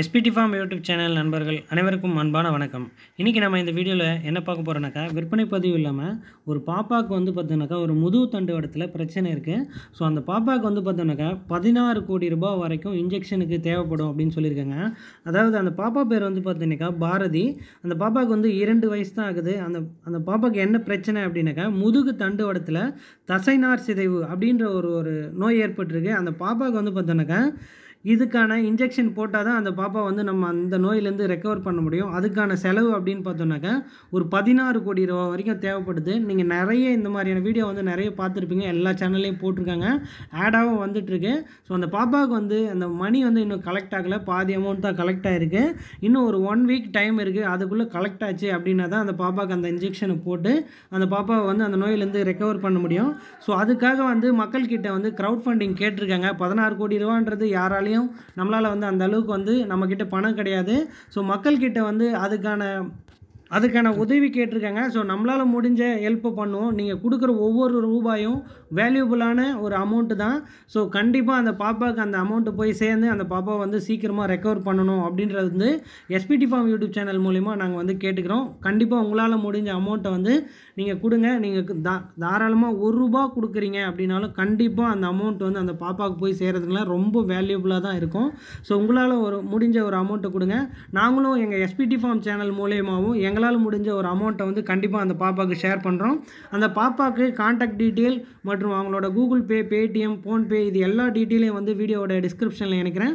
SPD form YouTube channel நண்பர்கள் அனைவருக்கும் அன்பான வணக்கம் இன்றைக்கி நம்ம இந்த வீடியோவில் என்ன பார்க்க போகிறோன்னாக்கா விற்பனை பதிவு இல்லாமல் ஒரு பாப்பாவுக்கு வந்து பார்த்தோம்னாக்கா ஒரு முதுகு தண்டு இடத்துல பிரச்சனை இருக்குது ஸோ அந்த பாப்பாவுக்கு வந்து பார்த்தோம்னாக்கா பதினாறு கோடி ரூபாய் வரைக்கும் இன்ஜெக்ஷனுக்கு தேவைப்படும் அப்படின்னு சொல்லியிருக்காங்க அதாவது அந்த பாப்பா பேர் வந்து பார்த்தீங்கன்னாக்கா பாரதி அந்த பாப்பாவுக்கு வந்து இரண்டு வயசு தான் ஆகுது அந்த அந்த பாப்பாவுக்கு என்ன பிரச்சனை அப்படின்னாக்கா முதுகு தண்டு இடத்துல தசைநார் சிதைவு அப்படின்ற ஒரு ஒரு நோய் ஏற்பட்டிருக்கு அந்த பாப்பாவுக்கு வந்து பார்த்தோன்னாக்கா இதுக்கான இன்ஜெக்ஷன் போட்டால் தான் அந்த பாப்பா வந்து நம்ம அந்த நோயிலேருந்து ரெக்கவர் பண்ண முடியும் அதுக்கான செலவு அப்படின்னு பார்த்தோன்னாக்கா ஒரு பதினாறு கோடி ரூபா வரைக்கும் தேவைப்படுது நீங்கள் நிறைய இந்த மாதிரியான வீடியோ வந்து நிறைய பார்த்துருப்பீங்க எல்லா சேனல்லையும் போட்டிருக்காங்க ஆடாகவும் வந்துட்டுருக்கு ஸோ அந்த பாப்பாவுக்கு வந்து அந்த மணி வந்து இன்னும் கலெக்ட் ஆகலை பாதி அமௌண்ட் தான் கலெக்ட் ஆகிருக்கு இன்னும் ஒரு ஒன் வீக் டைம் இருக்குது அதுக்குள்ளே கலெக்ட் ஆச்சு அப்படின்னா தான் அந்த பாப்பாவுக்கு அந்த இன்ஜெக்ஷனை போட்டு அந்த பாப்பாவை வந்து அந்த நோயிலேருந்து ரெக்கவர் பண்ண முடியும் ஸோ அதுக்காக வந்து மக்கள்கிட்ட வந்து க்ரௌட் ஃபண்டிங் கேட்டிருக்காங்க பதினாறு கோடி ரூபான்றது யாராலையும் வரையும் நம்மளால் வந்து அந்த அளவுக்கு வந்து நம்மக்கிட்ட பணம் கிடையாது ஸோ மக்கள்கிட்ட வந்து அதுக்கான அதுக்கான உதவி கேட்டிருக்காங்க ஸோ நம்மளால் முடிஞ்ச ஹெல்ப்பை பண்ணுவோம் நீங்கள் கொடுக்குற ஒவ்வொரு ரூபாயும் வேல்யூபுளான ஒரு அமௌண்ட்டு தான் ஸோ கண்டிப்பாக அந்த பாப்பாவுக்கு அந்த அமௌண்ட்டு போய் சேர்ந்து அந்த பாப்பாவை வந்து சீக்கிரமாக ரெக்கவர் பண்ணணும் அப்படின்றது வந்து எஸ்பிடி ஃபார்ம் யூடியூப் சேனல் மூலிமா நாங்கள் வந்து கேட்டுக்கிறோம் கண்டிப்பாக உங்களால் முடிஞ்ச அமௌண்ட்டை வந்து நீங்கள் கொடுங்க நீங்கள் தா தாராளமாக ஒரு ரூபா கொடுக்குறீங்க அப்படின்னாலும் கண்டிப்பாக அந்த அமௌண்ட் வந்து அந்த பாப்பாவுக்கு போய் சேர்கிறதுக்குலாம் ரொம்ப வேல்யூபுளாக தான் இருக்கும் ஸோ உங்களால் ஒரு முடிஞ்ச ஒரு அமௌண்ட்டை கொடுங்க நாங்களும் எங்கள் எஸ்பிடி ஃபார்ம் சேனல் மூலியமாகவும் எங்களால் எங்களால் முடிஞ்ச ஒரு அமௌண்ட்டை வந்து கண்டிப்பாக அந்த பாப்பாவுக்கு ஷேர் பண்ணுறோம் அந்த பாப்பாவுக்கு காண்டாக்ட் டீட்டெயில் மற்றும் அவங்களோட கூகுள் பே பேடிஎம் ஃபோன்பே இது எல்லா டீட்டெயிலையும் வந்து வீடியோவோட டிஸ்கிரிப்ஷனில் இணைக்கிறேன்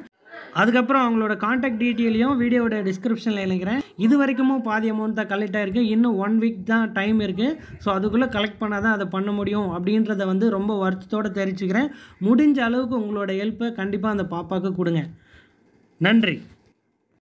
அதுக்கப்புறம் அவங்களோட காண்டாக்ட் டீட்டெயிலையும் வீடியோட டிஸ்கிரிப்ஷனில் இணைக்கிறேன் இது வரைக்கும் பாதி அமௌண்ட் தான் கலெக்ட் ஆகிருக்கு இன்னும் ஒன் வீக் தான் டைம் இருக்குது ஸோ அதுக்குள்ளே கலெக்ட் பண்ணால் தான் அதை பண்ண முடியும் அப்படின்றத வந்து ரொம்ப வருத்தத்தோடு தெரிவிச்சுக்கிறேன் முடிஞ்ச அளவுக்கு உங்களோட ஹெல்ப்பை கண்டிப்பாக அந்த பாப்பாவுக்கு கொடுங்க நன்றி